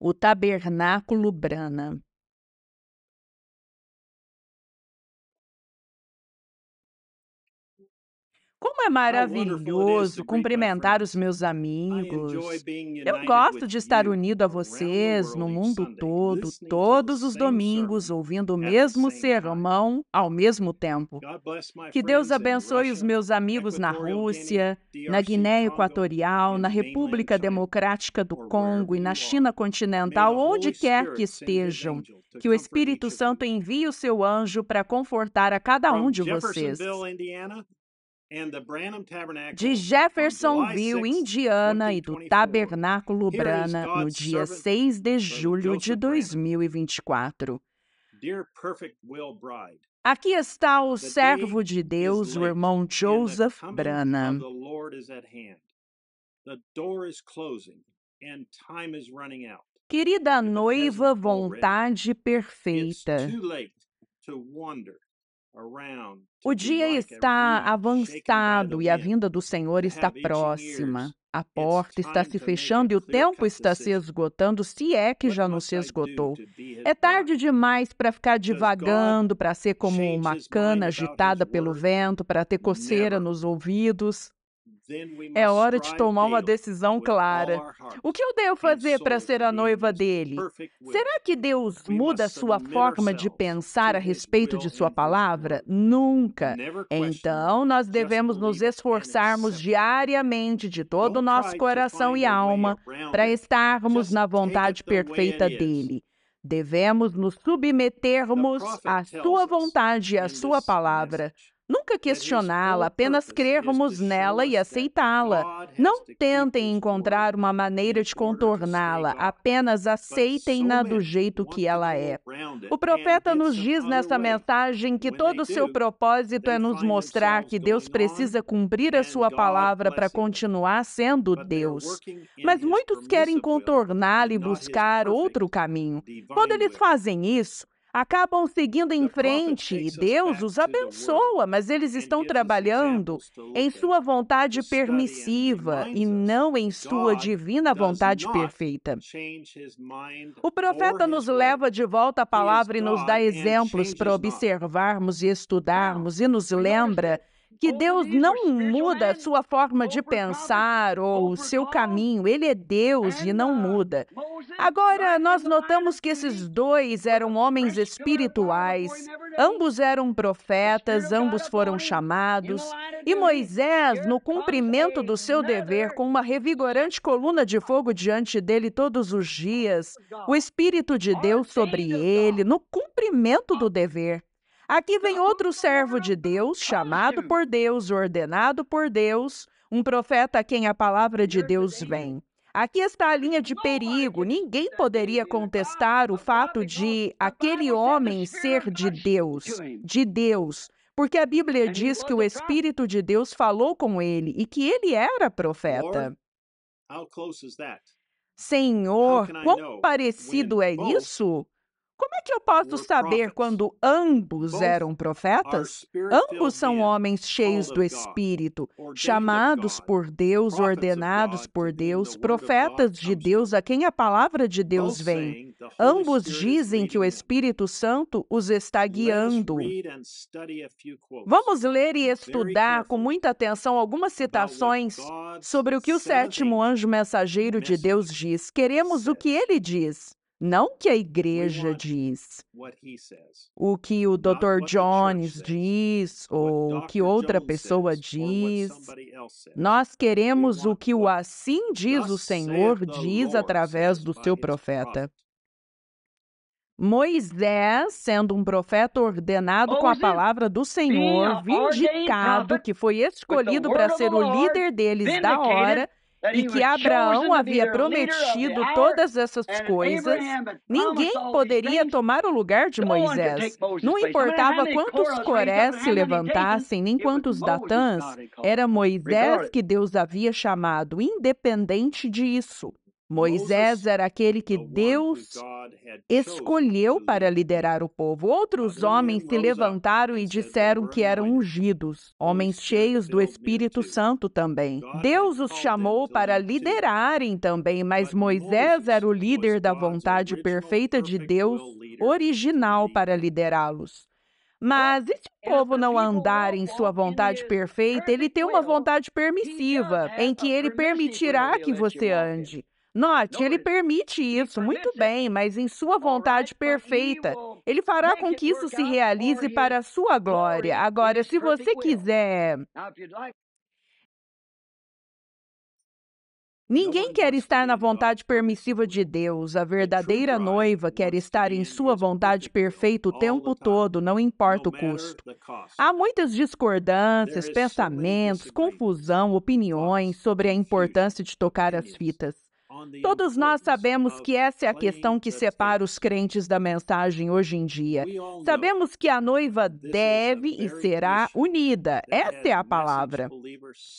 o tabernáculo Brana. Como é maravilhoso cumprimentar os meus amigos. Eu gosto de estar unido a vocês no mundo todo, todos os domingos, ouvindo o mesmo sermão ao mesmo tempo. Que Deus abençoe os meus amigos na Rússia, na Guiné Equatorial, na República Democrática do Congo e na China continental, onde quer que estejam. Que o Espírito Santo envie o seu anjo para confortar a cada um de vocês de Jeffersonville, Indiana, e do Tabernáculo Brana no dia 6 de julho de 2024. Aqui está o servo de Deus, o irmão Joseph Brana. Querida noiva, vontade perfeita. O dia está avançado e a vinda do Senhor está próxima. A porta está se fechando e o tempo está se esgotando, se é que já não se esgotou. É tarde demais para ficar divagando, para ser como uma cana agitada pelo vento, para ter coceira nos ouvidos. É hora de tomar uma decisão clara. O que eu devo fazer para ser a noiva dele? Será que Deus muda sua forma de pensar a respeito de sua palavra? Nunca. Então, nós devemos nos esforçarmos diariamente de todo o nosso coração e alma para estarmos na vontade perfeita dele. Devemos nos submetermos à sua vontade e à sua palavra. Nunca questioná-la, apenas crermos nela e aceitá-la. Não tentem encontrar uma maneira de contorná-la, apenas aceitem-na do jeito que ela é. O profeta nos diz nessa mensagem que todo o seu propósito é nos mostrar que Deus precisa cumprir a sua palavra para continuar sendo Deus. Mas muitos querem contorná-la e buscar outro caminho. Quando eles fazem isso, acabam seguindo em frente e Deus os abençoa, mas eles estão trabalhando em sua vontade permissiva e não em sua divina vontade perfeita. O profeta nos leva de volta à palavra e nos dá exemplos para observarmos e estudarmos e nos lembra que Deus não muda né, sua forma de pensar ou seu caminho. Ele é Deus é, e não muda. Agora, nós notamos que esses dois eram homens espirituais, ambos eram profetas, ambos foram chamados. E Moisés, no cumprimento do seu dever, com uma revigorante coluna de fogo diante dele todos os dias, o Espírito de Deus sobre ele, no cumprimento do dever. Aqui vem outro servo de Deus, chamado por Deus, ordenado por Deus, um profeta a quem a palavra de Deus vem. Aqui está a linha de perigo. Ninguém poderia contestar o fato de aquele homem ser de Deus, de Deus, porque a Bíblia diz que o Espírito de Deus falou com ele e que ele era profeta. Senhor, quão parecido é isso? Como é que eu posso saber quando ambos eram profetas? Ambos são homens cheios do Espírito, chamados por Deus, ordenados por Deus, profetas de Deus, a quem a palavra de Deus vem. Ambos dizem que o Espírito Santo os está guiando. Vamos ler e estudar com muita atenção algumas citações sobre o que o sétimo anjo mensageiro de Deus diz. Queremos o que ele diz. Não o que a igreja diz, o que o Dr. Jones diz ou o que outra pessoa diz. Nós queremos o que o assim diz o Senhor diz através do seu profeta. Moisés, sendo um profeta ordenado com a palavra do Senhor, vindicado, que foi escolhido para ser o líder deles da hora, e que Abraão havia prometido todas essas coisas, ninguém poderia tomar o lugar de Moisés. Não importava quantos corés se levantassem, nem quantos datãs, era Moisés que Deus havia chamado, independente disso. Moisés era aquele que Deus escolheu para liderar o povo. Outros homens se levantaram e disseram que eram ungidos, homens cheios do Espírito Santo também. Deus os chamou para liderarem também, mas Moisés era o líder da vontade perfeita de Deus, original para liderá-los. Mas e se o povo não andar em sua vontade perfeita, ele tem uma vontade permissiva, em que ele permitirá que você ande. Note, ele permite isso, muito bem, mas em sua vontade perfeita. Ele fará né, com que isso se realize para a sua glória. Agora, se você quiser. Ninguém é quer estar na vontade permissiva de Deus. A verdadeira noiva quer estar em sua vontade perfeita o tempo todo, não importa o custo. Há muitas discordâncias, pensamentos, confusão, opiniões sobre a importância de tocar as fitas. Todos nós sabemos que essa é a questão que separa os crentes da mensagem hoje em dia. Sabemos que a noiva deve e será unida. Essa é a palavra.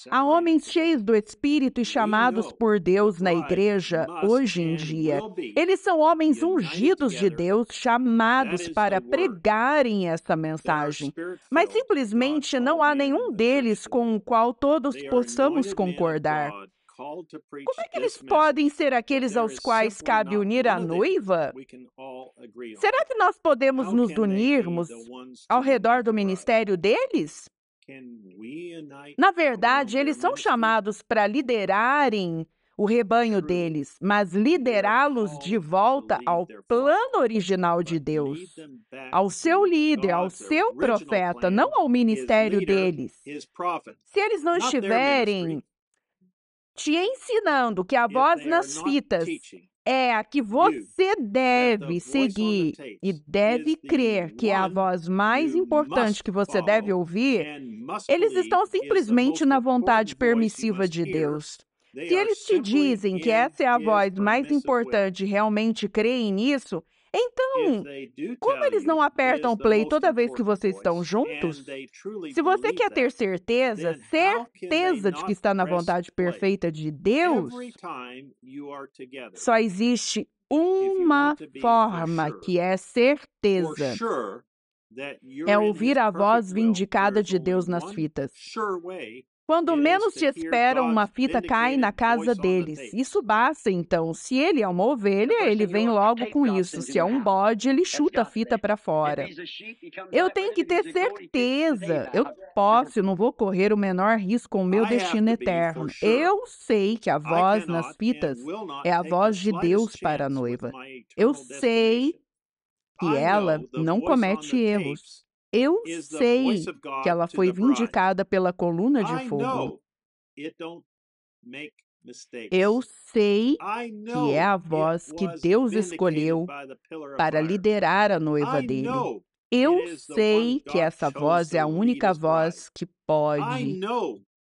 Há homens cheios do Espírito e chamados por Deus na igreja hoje em dia. Eles são homens ungidos de Deus, chamados para pregarem essa mensagem. Mas simplesmente não há nenhum deles com o qual todos possamos concordar. Como é que eles podem ser aqueles aos quais cabe unir a noiva? Será que nós podemos nos unirmos ao redor do ministério deles? Na verdade, eles são chamados para liderarem o rebanho deles, mas liderá-los de volta ao plano original de Deus, ao seu líder, ao seu profeta, não ao ministério deles. Se eles não estiverem te ensinando que a voz nas fitas é a que você deve seguir e deve crer que é a voz mais importante que você deve ouvir, eles estão simplesmente na vontade permissiva de Deus. Se eles te dizem que essa é a voz mais importante e realmente creem nisso, então, como eles não apertam play toda vez que vocês estão juntos? Se você quer ter certeza, certeza de que está na vontade perfeita de Deus, só existe uma forma que é certeza. É ouvir a voz vindicada de Deus nas fitas. Quando menos te esperam, uma fita cai na casa deles. Isso basta, então. Se ele é uma ovelha, ele vem logo com isso. Se é um bode, ele chuta a fita para fora. Eu tenho que ter certeza. Eu posso, eu não vou correr o menor risco com o meu destino eterno. Eu sei que a voz nas fitas é a voz de Deus para a noiva. Eu sei que ela não comete erros. Eu sei que ela foi vindicada pela coluna de fogo. Eu sei que é a voz que Deus escolheu para liderar a noiva dele. Eu sei que essa voz é a única voz que pode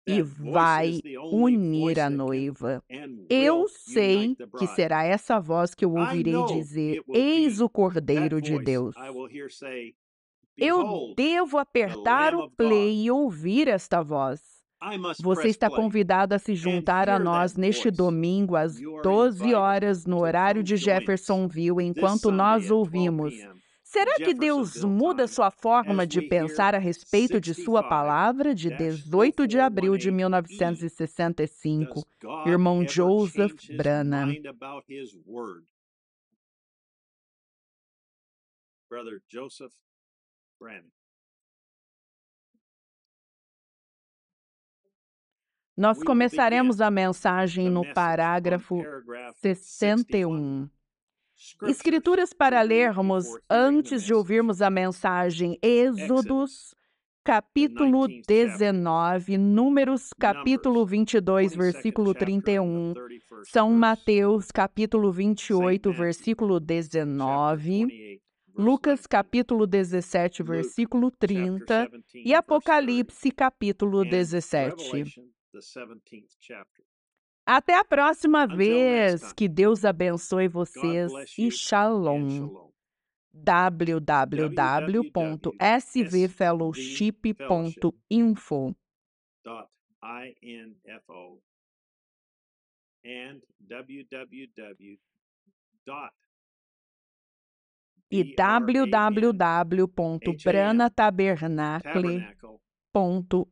e vai unir a noiva. Eu sei que será essa voz que eu ouvirei dizer: Eis o Cordeiro de Deus. Eu devo apertar o play e ouvir esta voz. Você está convidado a se juntar a nós neste domingo às 12 horas no horário de Jeffersonville, enquanto nós ouvimos. Será que Deus muda sua forma de pensar a respeito de sua palavra de 18 de abril de 1965? Irmão Joseph Branham. Brother Joseph nós começaremos a mensagem no parágrafo 61. Escrituras para lermos antes de ouvirmos a mensagem Êxodos, capítulo 19, Números, capítulo 22, versículo 31, São Mateus, capítulo 28, versículo 19, Lucas capítulo 17, versículo 30 e Apocalipse capítulo 17. Até a próxima vez. Que Deus abençoe vocês e shalom www.svfellowship.info and www.svfellowship.info e é é www.branatabernacle.org.